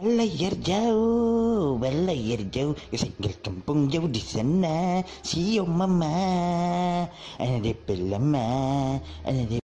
Wellayer jauh, wellayer jauh, ke singgil kampung jauh di sana. Si yo mama, ana de pelama, ana de